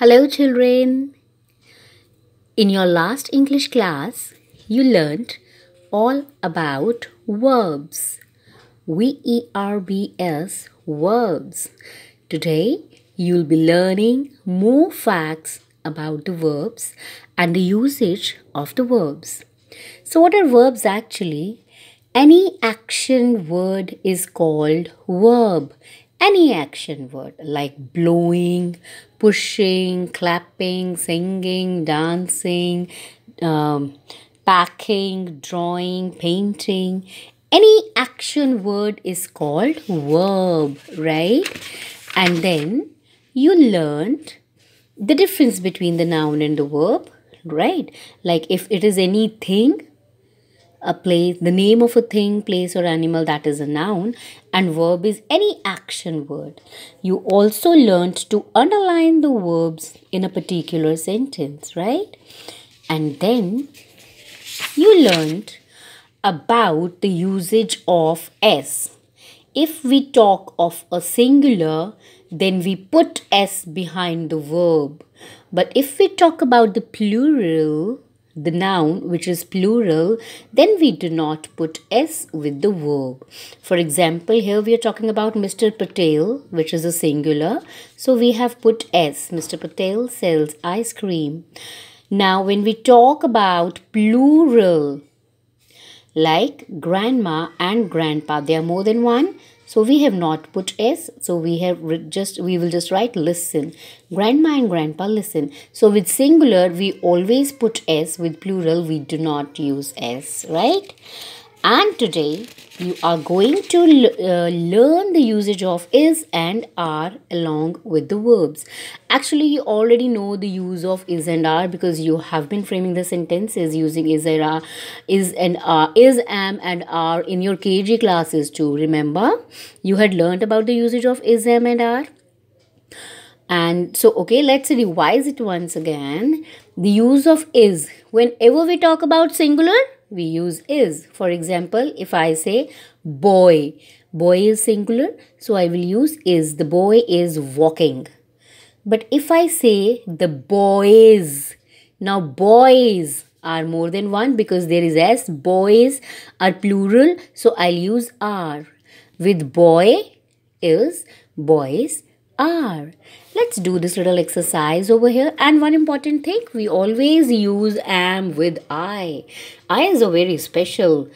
Hello, children. In your last English class, you learned all about verbs. V E R B S, verbs. Today, you'll be learning more facts about the verbs and the usage of the verbs. So, what are verbs actually? Any action word is called verb any action word like blowing, pushing, clapping, singing, dancing, um, packing, drawing, painting. Any action word is called verb, right? And then you learned the difference between the noun and the verb, right? Like if it is anything, a place, the name of a thing, place, or animal that is a noun, and verb is any action word. You also learned to underline the verbs in a particular sentence, right? And then you learned about the usage of s. If we talk of a singular, then we put s behind the verb. But if we talk about the plural, the noun which is plural, then we do not put s with the verb. For example, here we are talking about Mr. Patel, which is a singular. So we have put s. Mr. Patel sells ice cream. Now, when we talk about plural, like grandma and grandpa, there are more than one. So we have not put S. So we have just, we will just write listen. Grandma and grandpa listen. So with singular, we always put S. With plural, we do not use S, right? And today you are going to uh, learn the usage of is and are along with the verbs. Actually, you already know the use of is and are because you have been framing the sentences using is and are, is and are, is am and are in your KG classes too. Remember, you had learned about the usage of is am and are. And so, okay, let's revise it once again. The use of is. Whenever we talk about singular, we use is. For example, if I say boy, boy is singular, so I will use is. The boy is walking. But if I say the boys, now boys are more than one because there is s, boys are plural, so I'll use are. With boy is boys are. Let's do this little exercise over here. And one important thing, we always use am with I. I is a very special